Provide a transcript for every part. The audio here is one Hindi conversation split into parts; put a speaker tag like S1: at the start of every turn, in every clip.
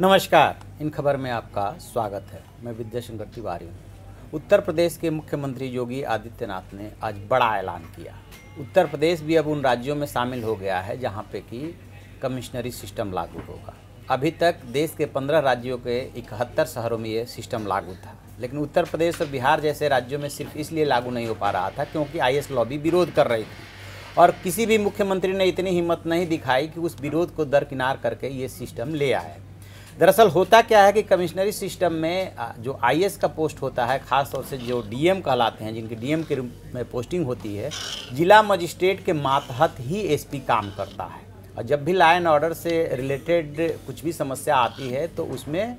S1: नमस्कार इन खबर में आपका स्वागत है मैं विद्याशंकर तिवारी हूँ उत्तर प्रदेश के मुख्यमंत्री योगी आदित्यनाथ ने आज बड़ा ऐलान किया उत्तर प्रदेश भी अब उन राज्यों में शामिल हो गया है जहाँ पे कि कमिश्नरी सिस्टम लागू होगा अभी तक देश के पंद्रह राज्यों के इकहत्तर शहरों में ये सिस्टम लागू था लेकिन उत्तर प्रदेश और बिहार जैसे राज्यों में सिर्फ इसलिए लागू नहीं हो पा रहा था क्योंकि आई लॉबी विरोध कर रही थी और किसी भी मुख्यमंत्री ने इतनी हिम्मत नहीं दिखाई कि उस विरोध को दरकिनार करके ये सिस्टम ले आए दरअसल होता क्या है कि कमिश्नरी सिस्टम में जो आई का पोस्ट होता है ख़ास तौर से जो डीएम कहलाते हैं जिनकी डीएम के रूप में पोस्टिंग होती है जिला मजिस्ट्रेट के मातहत ही एसपी काम करता है और जब भी लाइन एंड ऑर्डर से रिलेटेड कुछ भी समस्या आती है तो उसमें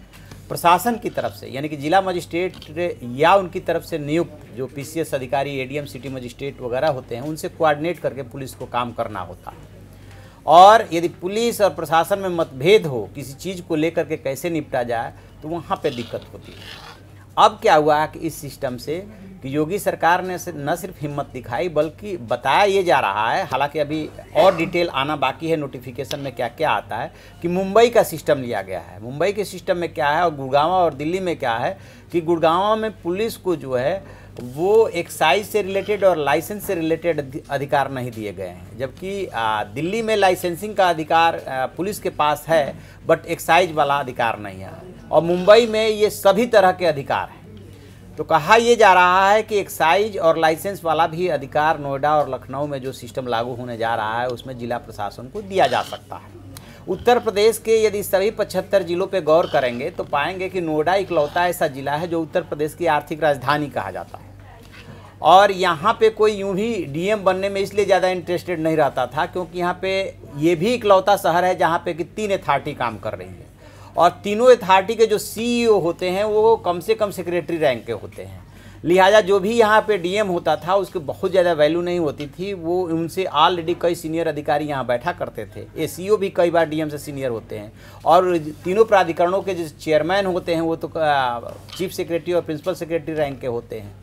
S1: प्रशासन की तरफ से यानी कि जिला मजिस्ट्रेट या उनकी तरफ से नियुक्त जो पी अधिकारी ए सिटी मजिस्ट्रेट वगैरह होते हैं उनसे कोआर्डिनेट करके पुलिस को काम करना होता है और यदि पुलिस और प्रशासन में मतभेद हो किसी चीज़ को लेकर के कैसे निपटा जाए तो वहाँ पे दिक्कत होती है अब क्या हुआ कि इस सिस्टम से कि योगी सरकार ने न सिर्फ हिम्मत दिखाई बल्कि बताया ये जा रहा है हालांकि अभी और डिटेल आना बाकी है नोटिफिकेशन में क्या क्या आता है कि मुंबई का सिस्टम लिया गया है मुंबई के सिस्टम में क्या है और गुड़गावा और दिल्ली में क्या है कि गुड़गावा में पुलिस को जो है वो एक्साइज से रिलेटेड और लाइसेंस से रिलेटेड अधिकार नहीं दिए गए हैं जबकि दिल्ली में लाइसेंसिंग का अधिकार पुलिस के पास है बट एक्साइज वाला अधिकार नहीं है और मुंबई में ये सभी तरह के अधिकार हैं तो कहा यह जा रहा है कि एक्साइज और लाइसेंस वाला भी अधिकार नोएडा और लखनऊ में जो सिस्टम लागू होने जा रहा है उसमें जिला प्रशासन को दिया जा सकता है उत्तर प्रदेश के यदि सभी पचहत्तर जिलों पर गौर करेंगे तो पाएंगे कि नोएडा इकलौता ऐसा ज़िला है जो उत्तर प्रदेश की आर्थिक राजधानी कहा जाता है और यहाँ पे कोई यूं ही डीएम बनने में इसलिए ज़्यादा इंटरेस्टेड नहीं रहता था क्योंकि यहाँ पे ये भी इकलौता शहर है जहाँ पे कि तीन अथार्टी काम कर रही है और तीनों अथार्टी के जो सीईओ e होते हैं वो कम से कम सेक्रेटरी रैंक के होते हैं लिहाजा जो भी यहाँ पे डीएम होता था उसकी बहुत ज़्यादा वैल्यू नहीं होती थी वो उनसे ऑलरेडी कई सीनियर अधिकारी यहाँ बैठा करते थे ए भी कई बार डीएम से सीनियर होते हैं और तीनों प्राधिकरणों के जो चेयरमैन होते हैं वो तो चीफ सेक्रेटरी और प्रिंसिपल सेक्रेटरी रैंक के होते हैं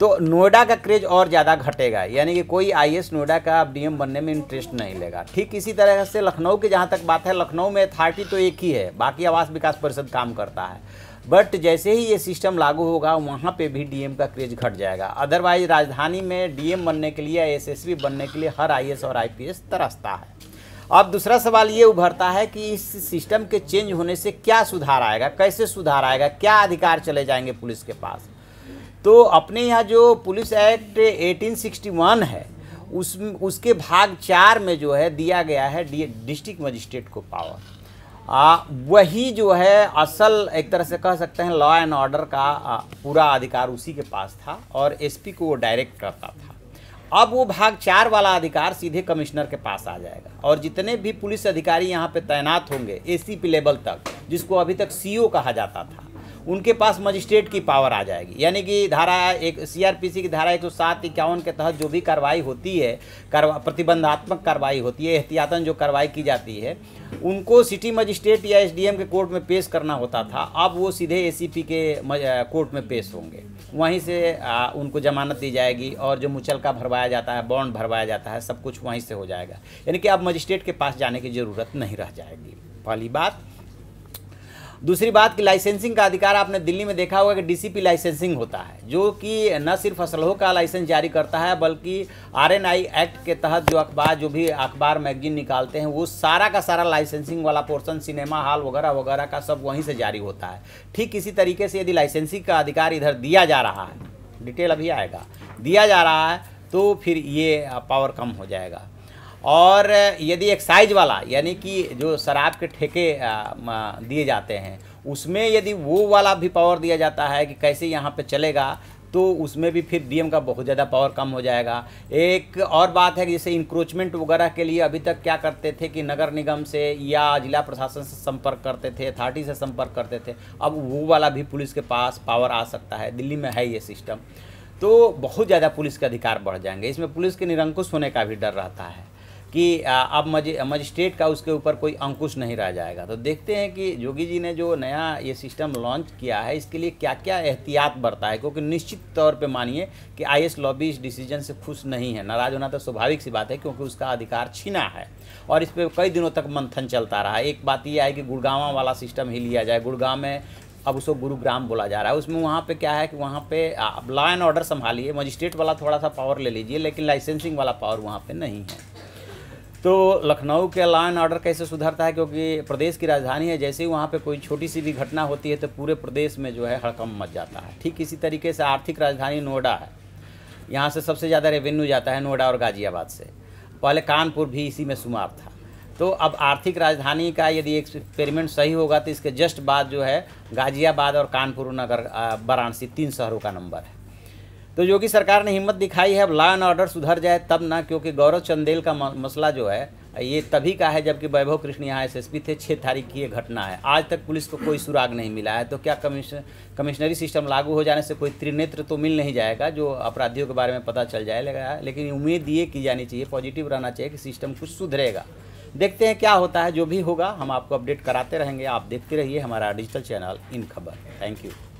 S1: तो नोएडा का क्रेज और ज़्यादा घटेगा यानी कि कोई आई नोएडा का अब डीएम बनने में इंटरेस्ट नहीं लेगा ठीक इसी तरह से लखनऊ के जहाँ तक बात है लखनऊ में अथॉरिटी तो एक ही है बाकी आवास विकास परिषद काम करता है बट जैसे ही ये सिस्टम लागू होगा वहाँ पे भी डीएम का क्रेज घट जाएगा अदरवाइज राजधानी में डीएम बनने के लिए एसएसबी बनने के लिए हर आईएएस और आईपीएस तरसता है अब दूसरा सवाल ये उभरता है कि इस सिस्टम के चेंज होने से क्या सुधार आएगा कैसे सुधार आएगा क्या अधिकार चले जाएंगे पुलिस के पास तो अपने यहाँ जो पुलिस एक्ट एटीन है उस उसके भाग चार में जो है दिया गया है डिस्ट्रिक्ट मजिस्ट्रेट को पावर आ, वही जो है असल एक तरह से कह सकते हैं लॉ एंड ऑर्डर का आ, पूरा अधिकार उसी के पास था और एसपी को वो डायरेक्ट करता था अब वो भाग चार वाला अधिकार सीधे कमिश्नर के पास आ जाएगा और जितने भी पुलिस अधिकारी यहाँ पे तैनात होंगे एसीपी लेवल तक जिसको अभी तक सीओ e कहा जाता था उनके पास मजिस्ट्रेट की पावर आ जाएगी यानी कि धारा एक सीआरपीसी की धारा एक सौ सात इक्यावन के तहत जो भी कार्रवाई होती है कार्रवा प्रतिबंधात्मक कार्रवाई होती है एहतियातन जो कार्रवाई की जाती है उनको सिटी मजिस्ट्रेट या एसडीएम के कोर्ट में पेश करना होता था अब वो सीधे एसीपी के कोर्ट में पेश होंगे वहीं से आ, उनको जमानत दी जाएगी और जो मुचलका भरवाया जाता है बॉन्ड भरवाया जाता है सब कुछ वहीं से हो जाएगा यानी कि अब मजिस्ट्रेट के पास जाने की ज़रूरत नहीं रह जाएगी पहली बात दूसरी बात कि लाइसेंसिंग का अधिकार आपने दिल्ली में देखा होगा कि डीसीपी लाइसेंसिंग होता है जो कि न सिर्फ असलहों का लाइसेंस जारी करता है बल्कि आरएनआई एक्ट के तहत जो अखबार जो भी अखबार मैगजीन निकालते हैं वो सारा का सारा लाइसेंसिंग वाला पोर्सन सिनेमा हॉल वगैरह वगैरह का सब वहीं से जारी होता है ठीक इसी तरीके से यदि लाइसेंसिंग का अधिकार इधर दिया जा रहा है डिटेल अभी आएगा दिया जा रहा है तो फिर ये पावर कम हो जाएगा और यदि एक्साइज वाला यानी कि जो शराब के ठेके दिए जाते हैं उसमें यदि वो वाला भी पावर दिया जाता है कि कैसे यहाँ पे चलेगा तो उसमें भी फिर डीएम का बहुत ज़्यादा पावर कम हो जाएगा एक और बात है कि जैसे इंक्रोचमेंट वगैरह के लिए अभी तक क्या करते थे कि नगर निगम से या जिला प्रशासन से संपर्क करते थे अथॉरिटी से संपर्क करते थे अब वो वाला भी पुलिस के पास पावर आ सकता है दिल्ली में है ये सिस्टम तो बहुत ज़्यादा पुलिस के अधिकार बढ़ जाएंगे इसमें पुलिस के निरंकुश होने का भी डर रहता है कि अब मजिस्ट्रेट का उसके ऊपर कोई अंकुश नहीं रह जाएगा तो देखते हैं कि योगी जी ने जो नया ये सिस्टम लॉन्च किया है इसके लिए क्या क्या एहतियात बरता है क्योंकि निश्चित तौर पे मानिए कि आई एस लॉबी इस डिसीजन से खुश नहीं है नाराज होना तो स्वाभाविक सी बात है क्योंकि उसका अधिकार छीना है और इस पर कई दिनों तक मंथन चलता रहा एक बात यह है कि गुड़गावा वाला सिस्टम ही लिया जाए गुड़गांव में अब उसको गुरुग्राम बोला जा रहा है उसमें वहाँ पे क्या है कि वहाँ पे आप लॉ एंड ऑर्डर संभालिए मजिस्ट्रेट वाला थोड़ा सा पावर ले लीजिए लेकिन लाइसेंसिंग वाला पावर वहाँ पे नहीं है तो लखनऊ के लॉ एंड ऑर्डर कैसे सुधरता है क्योंकि प्रदेश की राजधानी है जैसे ही वहाँ पे कोई छोटी सी भी घटना होती है तो पूरे प्रदेश में जो है हड़कम मच जाता है ठीक इसी तरीके से आर्थिक राजधानी नोएडा है यहाँ से सबसे ज़्यादा रेवेन्यू जाता है नोएडा और गाज़ियाबाद से पहले कानपुर भी इसी में शुमार था तो अब आर्थिक राजधानी का यदि एक्सपेरिमेंट सही होगा तो इसके जस्ट बाद जो है गाज़ियाबाद और कानपुर नगर वाराणसी तीन शहरों का नंबर है तो योगी सरकार ने हिम्मत दिखाई है अब लॉ एंड ऑर्डर सुधर जाए तब ना क्योंकि गौरव चंदेल का मसला जो है ये तभी का है जबकि वैभव कृष्ण यहाँ एस थे छः तारीख की ये घटना है आज तक पुलिस को कोई सुराग नहीं मिला है तो क्या कमिश्न कमिश्नरी सिस्टम लागू हो जाने से कोई त्रिनेत्र तो मिल नहीं जाएगा जो अपराधियों के बारे में पता चल जाएगा लेकिन उम्मीद ये की जानी चाहिए पॉजिटिव रहना चाहिए कि सिस्टम कुछ सुधरेगा देखते हैं क्या होता है जो भी होगा हम आपको अपडेट कराते रहेंगे आप देखते रहिए हमारा डिजिटल चैनल इन खबर थैंक यू